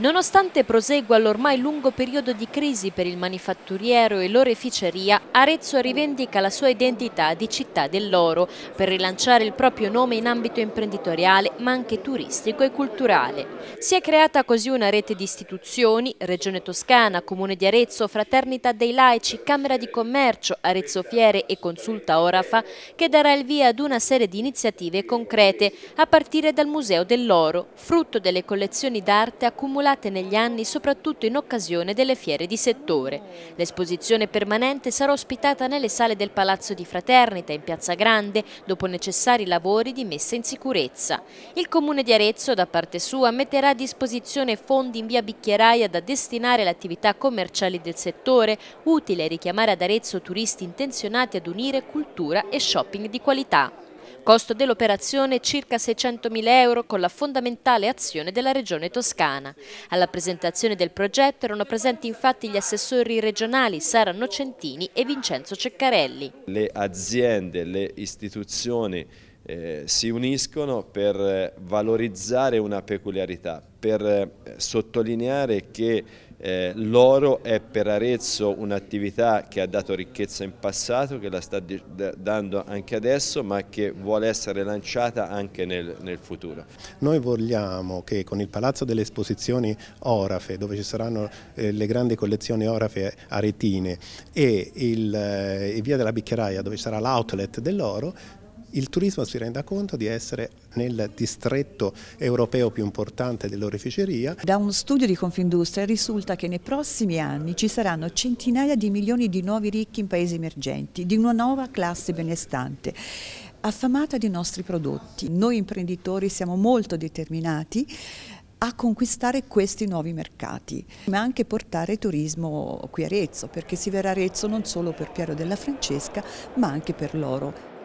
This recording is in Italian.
Nonostante prosegua l'ormai lungo periodo di crisi per il manifatturiero e l'oreficeria, Arezzo rivendica la sua identità di città dell'oro per rilanciare il proprio nome in ambito imprenditoriale ma anche turistico e culturale. Si è creata così una rete di istituzioni, Regione Toscana, Comune di Arezzo, Fraternità dei Laici, Camera di Commercio, Arezzo Fiere e Consulta Orafa che darà il via ad una serie di iniziative concrete a partire dal Museo dell'Oro, frutto delle collezioni d'arte accumulate realizzate negli anni soprattutto in occasione delle fiere di settore. L'esposizione permanente sarà ospitata nelle sale del Palazzo di Fraternita in Piazza Grande dopo necessari lavori di messa in sicurezza. Il Comune di Arezzo da parte sua metterà a disposizione fondi in via Bicchieraia da destinare alle attività commerciali del settore, utile a richiamare ad Arezzo turisti intenzionati ad unire cultura e shopping di qualità. Costo dell'operazione circa 600.000 euro con la fondamentale azione della Regione Toscana. Alla presentazione del progetto erano presenti infatti gli assessori regionali Sara Nocentini e Vincenzo Ceccarelli. Le aziende, le istituzioni eh, si uniscono per eh, valorizzare una peculiarità, per eh, sottolineare che eh, l'oro è per Arezzo un'attività che ha dato ricchezza in passato, che la sta dando anche adesso, ma che vuole essere lanciata anche nel, nel futuro. Noi vogliamo che con il Palazzo delle Esposizioni Orafe, dove ci saranno eh, le grandi collezioni Orafe aretine, e, il, eh, e Via della Bicchieraia, dove ci sarà l'outlet dell'oro, il turismo si renda conto di essere nel distretto europeo più importante dell'oreficeria. Da uno studio di Confindustria risulta che nei prossimi anni ci saranno centinaia di milioni di nuovi ricchi in paesi emergenti, di una nuova classe benestante affamata di nostri prodotti. Noi imprenditori siamo molto determinati a conquistare questi nuovi mercati, ma anche portare turismo qui a Arezzo, perché si verrà a Arezzo non solo per Piero della Francesca, ma anche per loro.